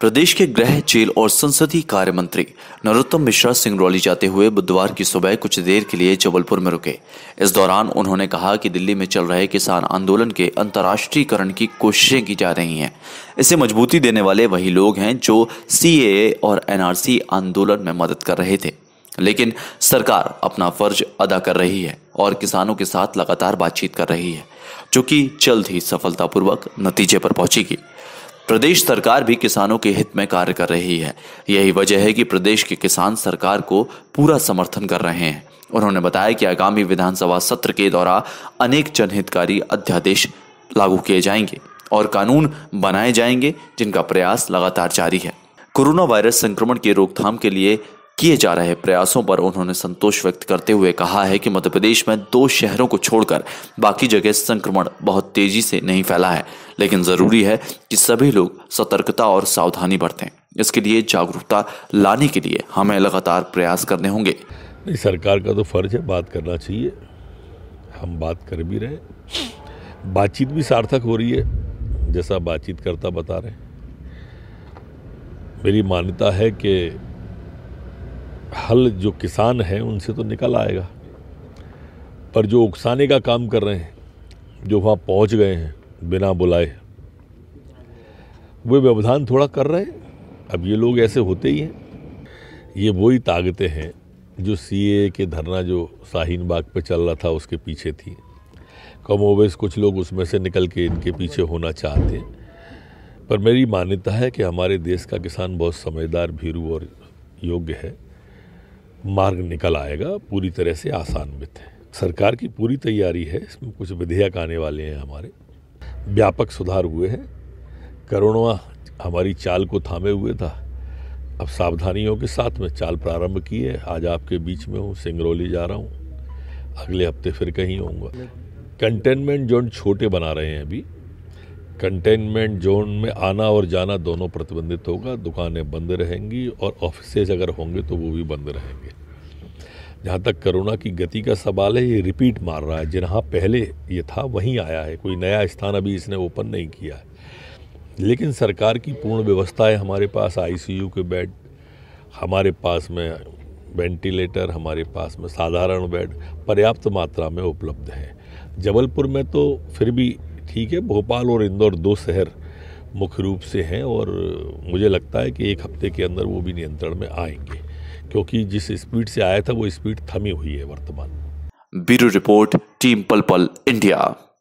प्रदेश के गृह जेल और संसदीय कार्य मंत्री नरोत्तम मिश्रा सिंगरौली जाते हुए बुधवार की सुबह कुछ देर के लिए जबलपुर में रुके इस दौरान उन्होंने कहा कि दिल्ली में चल रहे किसान आंदोलन के अंतर्राष्ट्रीयकरण की कोशिशें की जा रही हैं इसे मजबूती देने वाले वही लोग हैं जो सी और एन आंदोलन में मदद कर रहे थे लेकिन सरकार अपना फर्ज अदा कर रही है और किसानों के साथ लगातार बातचीत कर रही है जो कि जल्द ही सफलतापूर्वक नतीजे पर पहुंचेगी प्रदेश सरकार भी किसानों के हित में कार्य कर रही है यही वजह है कि प्रदेश के किसान सरकार को पूरा समर्थन कर रहे हैं उन्होंने बताया कि आगामी विधानसभा सत्र के दौरान अनेक जनहितकारी अध्यादेश लागू किए जाएंगे और कानून बनाए जाएंगे जिनका प्रयास लगातार जारी है कोरोना वायरस संक्रमण की रोकथाम के लिए किए जा रहे प्रयासों पर उन्होंने संतोष व्यक्त करते हुए कहा है कि मध्य प्रदेश में दो शहरों को छोड़कर बाकी जगह संक्रमण बहुत तेजी से नहीं फैला है लेकिन जरूरी है कि सभी लोग सतर्कता और सावधानी बरतें इसके लिए जागरूकता लाने के लिए हमें लगातार प्रयास करने होंगे नहीं सरकार का तो फर्ज है बात करना चाहिए हम बात कर भी रहे बातचीत भी सार्थक हो रही है जैसा बातचीत करता बता रहे मेरी मान्यता है कि हल जो किसान हैं उनसे तो निकल आएगा पर जो उकसाने का काम कर रहे हैं जो वहाँ पहुँच गए हैं बिना बुलाए वे व्यवधान थोड़ा कर रहे हैं अब ये लोग ऐसे होते ही हैं ये वही ताकतें हैं जो सीए के धरना जो शाहीन बाग पे चल रहा था उसके पीछे थी कम ओवेस कुछ लोग उसमें से निकल के इनके पीछे होना चाहते हैं पर मेरी मान्यता है कि हमारे देश का किसान बहुत समझदार भीरू और योग्य है मार्ग निकल आएगा पूरी तरह से आसान्वित है सरकार की पूरी तैयारी है इसमें कुछ विधेयक आने वाले हैं हमारे व्यापक सुधार हुए हैं करोड़वा हमारी चाल को थामे हुए था अब सावधानियों के साथ में चाल प्रारंभ की है आज आपके बीच में हूँ सिंगरौली जा रहा हूँ अगले हफ्ते फिर कहीं आऊँगा कंटेनमेंट जोन छोटे बना रहे हैं अभी कंटेनमेंट जोन में आना और जाना दोनों प्रतिबंधित होगा दुकानें बंद रहेंगी और ऑफिसेज अगर होंगे तो वो भी बंद रहेंगे जहाँ तक कोरोना की गति का सवाल है ये रिपीट मार रहा है जहाँ पहले ये था वहीं आया है कोई नया स्थान अभी इसने ओपन नहीं किया है लेकिन सरकार की पूर्ण व्यवस्था है हमारे पास आईसीयू के बेड हमारे पास में वेंटिलेटर हमारे पास में साधारण बेड पर्याप्त मात्रा में उपलब्ध हैं जबलपुर में तो फिर भी ठीक है भोपाल और इंदौर दो शहर मुख्य रूप से हैं और मुझे लगता है कि एक हफ्ते के अंदर वो भी नियंत्रण में आएंगे क्योंकि जिस स्पीड से आया था वो स्पीड थमी हुई है वर्तमान ब्यूरो रिपोर्ट टीम पल पल इंडिया